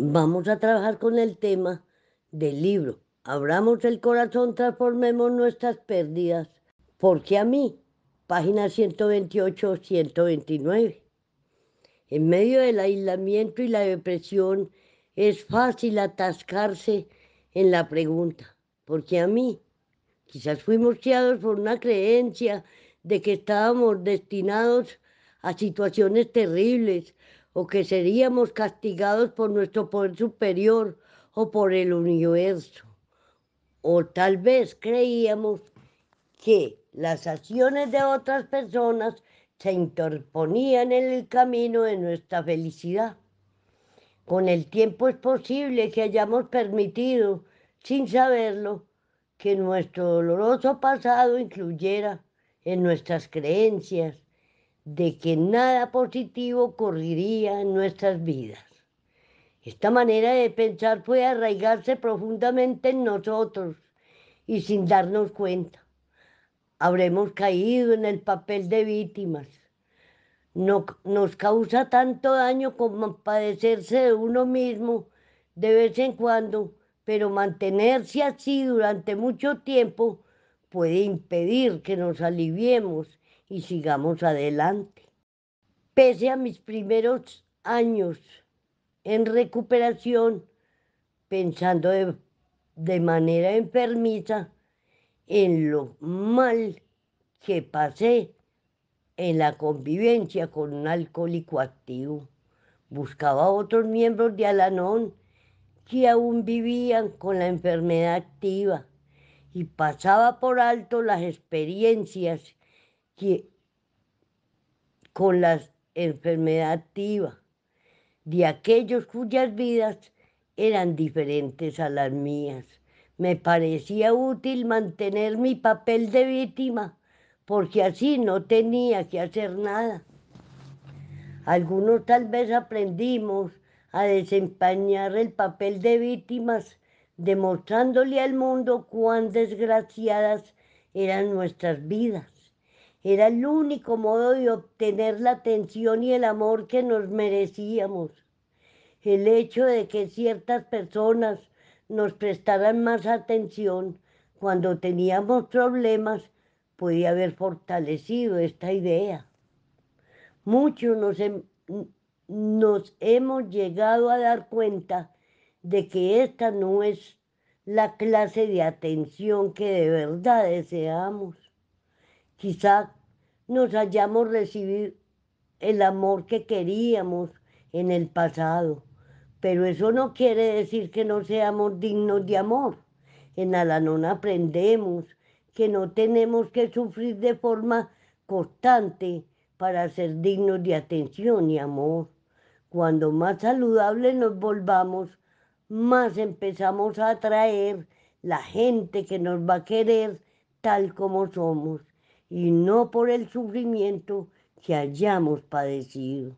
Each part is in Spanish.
vamos a trabajar con el tema del libro. Abramos el corazón, transformemos nuestras pérdidas. Porque a mí, página 128-129. En medio del aislamiento y la depresión es fácil atascarse en la pregunta. Porque a mí, quizás fuimos criados por una creencia de que estábamos destinados a situaciones terribles, o que seríamos castigados por nuestro poder superior o por el universo. O tal vez creíamos que las acciones de otras personas se interponían en el camino de nuestra felicidad. Con el tiempo es posible que hayamos permitido, sin saberlo, que nuestro doloroso pasado incluyera en nuestras creencias, de que nada positivo ocurriría en nuestras vidas. Esta manera de pensar puede arraigarse profundamente en nosotros y sin darnos cuenta. Habremos caído en el papel de víctimas. No, nos causa tanto daño como padecerse de uno mismo de vez en cuando, pero mantenerse así durante mucho tiempo puede impedir que nos aliviemos y sigamos adelante. Pese a mis primeros años en recuperación, pensando de, manera enfermiza en lo mal que pasé en la convivencia con un alcohólico activo. Buscaba a otros miembros de Alanón que aún vivían con la enfermedad activa y pasaba por alto las experiencias con la enfermedad activa de aquellos cuyas vidas eran diferentes a las mías. Me parecía útil mantener mi papel de víctima porque así no tenía que hacer nada. Algunos tal vez aprendimos a desempeñar el papel de víctimas, demostrándole al mundo cuán desgraciadas eran nuestras vidas. Era el único modo de obtener la atención y el amor que nos merecíamos. El hecho de que ciertas personas nos prestaran más atención cuando teníamos problemas podía haber fortalecido esta idea. Muchos nos, nos hemos llegado a dar cuenta de que esta no es la clase de atención que de verdad deseamos. Quizá nos hayamos recibido el amor que queríamos en el pasado, pero eso no quiere decir que no seamos dignos de amor. En Alanón aprendemos que no tenemos que sufrir de forma constante para ser dignos de atención y amor. Cuando más saludables nos volvamos, más empezamos a atraer la gente que nos va a querer tal como somos y no por el sufrimiento que hayamos padecido.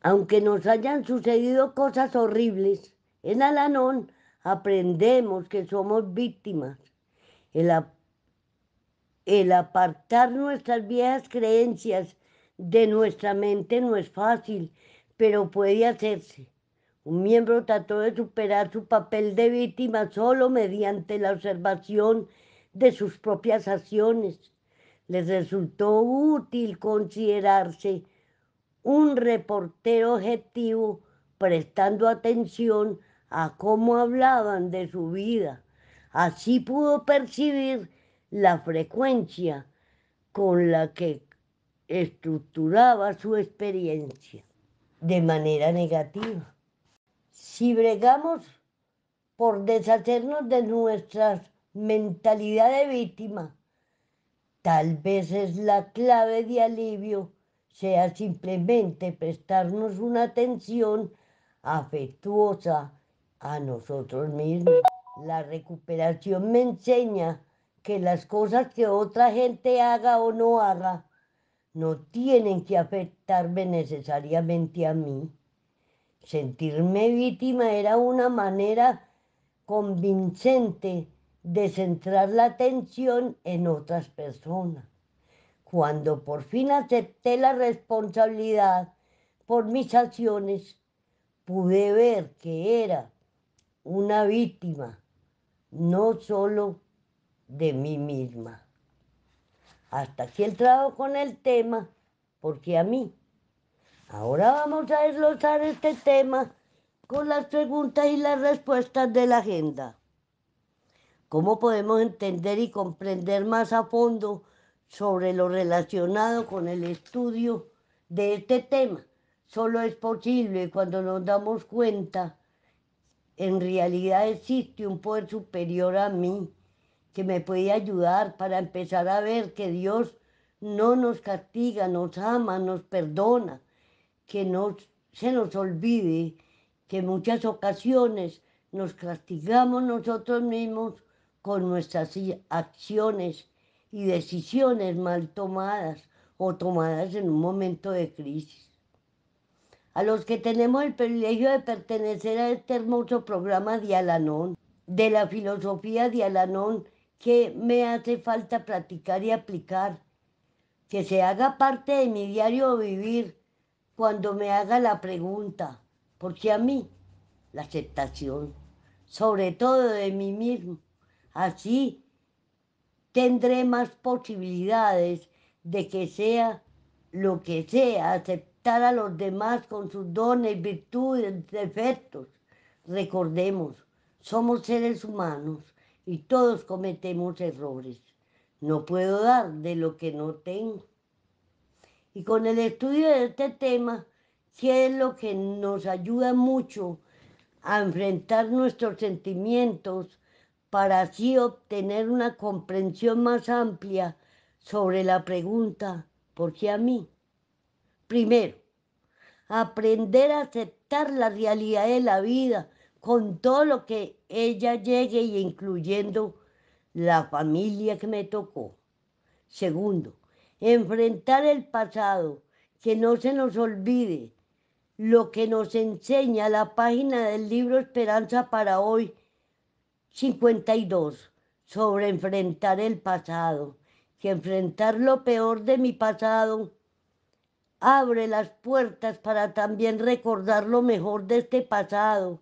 Aunque nos hayan sucedido cosas horribles, en Alanón aprendemos que somos víctimas. El, apartar nuestras viejas creencias de nuestra mente no es fácil, pero puede hacerse. Un miembro trató de superar su papel de víctima solo mediante la observación de sus propias acciones, les resultó útil considerarse un reportero objetivo prestando atención a cómo hablaban de su vida. Así pudo percibir la frecuencia con la que estructuraba su experiencia de manera negativa. Si bregamos por deshacernos de nuestra mentalidad de víctima Tal vez es la clave de alivio sea simplemente prestarnos una atención afectuosa a nosotros mismos. La recuperación me enseña que las cosas que otra gente haga o no haga no tienen que afectarme necesariamente a mí. Sentirme víctima era una manera convincente de centrar la atención en otras personas. Cuando por fin acepté la responsabilidad por mis acciones, pude ver que era una víctima, no solo de mí misma. Hasta aquí el trabajo con el tema, porque a mí. Ahora vamos a desglosar este tema con las preguntas y las respuestas de la agenda. ¿Cómo podemos entender y comprender más a fondo sobre lo relacionado con el estudio de este tema? Solo es posible cuando nos damos cuenta, en realidad existe un poder superior a mí que me puede ayudar para empezar a ver que Dios no nos castiga, nos ama, nos perdona, que no se nos olvide que en muchas ocasiones nos castigamos nosotros mismos con nuestras acciones y decisiones mal tomadas o tomadas en un momento de crisis. A los que tenemos el privilegio de pertenecer a este hermoso programa de Alanón, de la filosofía de Alanón, que me hace falta practicar y aplicar, que se haga parte de mi diario vivir cuando me haga la pregunta, porque a mí la aceptación, sobre todo de mí mismo, Así tendré más posibilidades de que sea lo que sea, aceptar a los demás con sus dones, virtudes, defectos. Recordemos, somos seres humanos y todos cometemos errores. No puedo dar de lo que no tengo. Y con el estudio de este tema, ¿qué es lo que nos ayuda mucho a enfrentar nuestros sentimientos para así obtener una comprensión más amplia sobre la pregunta, ¿por qué a mí? Primero, aprender a aceptar la realidad de la vida con todo lo que ella llegue y incluyendo la familia que me tocó. Segundo, enfrentar el pasado, que no se nos olvide lo que nos enseña la página del libro Esperanza para hoy 52. Sobre enfrentar el pasado. Que enfrentar lo peor de mi pasado abre las puertas para también recordar lo mejor de este pasado,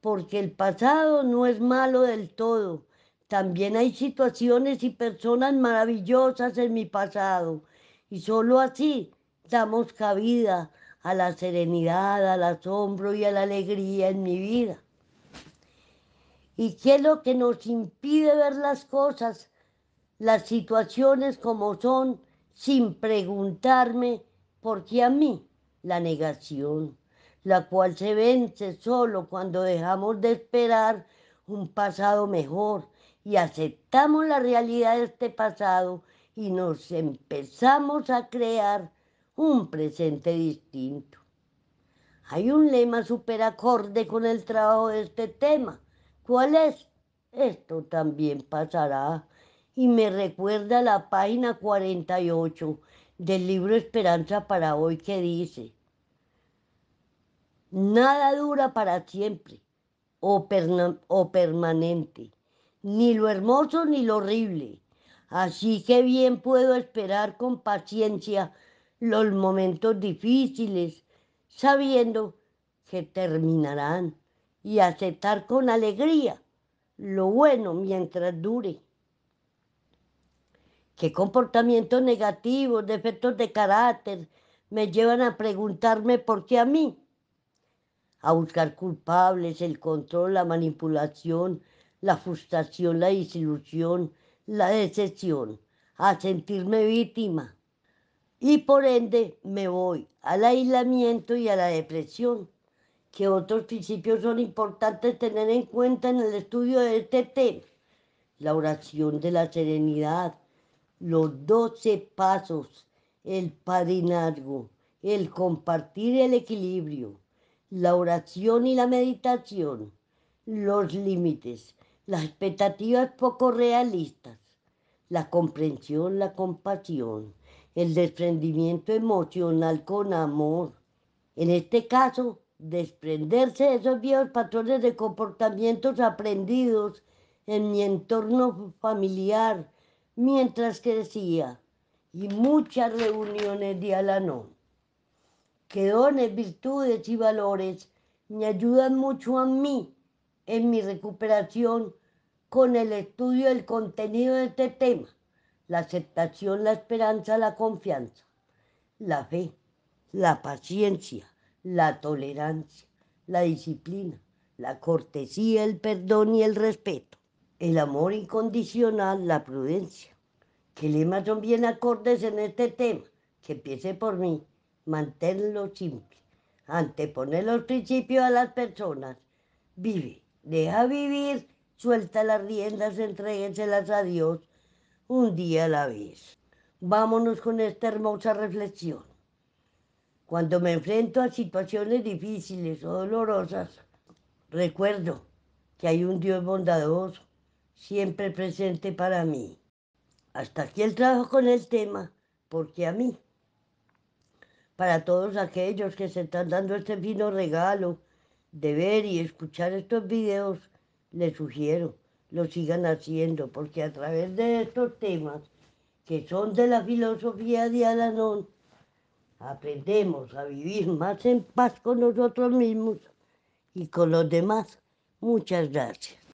porque el pasado no es malo del todo. También hay situaciones y personas maravillosas en mi pasado. Y solo así damos cabida a la serenidad, al asombro y a la alegría en mi vida. ¿Y qué es lo que nos impide ver las cosas, las situaciones como son, sin preguntarme por qué a mí? La negación, la cual se vence solo cuando dejamos de esperar un pasado mejor y aceptamos la realidad de este pasado y nos empezamos a crear un presente distinto. Hay un lema súper acorde con el trabajo de este tema ¿Cuál es? Esto también pasará. Y me recuerda la página 48 del libro Esperanza para hoy que dice, nada dura para siempre o, o permanente, ni lo hermoso ni lo horrible. Así que bien puedo esperar con paciencia los momentos difíciles, sabiendo que terminarán y aceptar con alegría lo bueno mientras dure. ¿Qué comportamientos negativos, defectos de carácter me llevan a preguntarme por qué a mí? A buscar culpables, el control, la manipulación, la frustración, la desilusión, la decepción, a sentirme víctima. Y por ende me voy al aislamiento y a la depresión que otros principios son importantes tener en cuenta en el estudio de este tema. La oración de la serenidad, los doce pasos, el padrinazgo, el compartir el equilibrio, la oración y la meditación, los límites, las expectativas poco realistas, la comprensión, la compasión, el desprendimiento emocional con amor. En este caso, desprenderse de esos viejos patrones de comportamientos aprendidos en mi entorno familiar, mientras crecía, y muchas reuniones de Alanón. Que dones, virtudes y valores me ayudan mucho a mí en mi recuperación con el estudio del contenido de este tema, la aceptación, la esperanza, la confianza, la fe, la paciencia, la tolerancia, la disciplina, la cortesía, el perdón y el respeto, el amor incondicional, la prudencia. Que lema son bien acordes en este tema. Que empiece por mí. Manténlo simple. Anteponer los principios a las personas. Vive, deja vivir, suelta las riendas, entrégueselas a Dios un día a la vez. Vámonos con esta hermosa reflexión. Cuando me enfrento a situaciones difíciles o dolorosas, recuerdo que hay un Dios bondadoso siempre presente para mí. Hasta aquí el trabajo con el tema, porque a mí, para todos aquellos que se están dando este fino regalo de ver y escuchar estos videos, les sugiero, lo sigan haciendo, porque a través de estos temas, que son de la filosofía de Alanón, aprendemos a vivir más en paz con nosotros mismos y con los demás. Muchas gracias.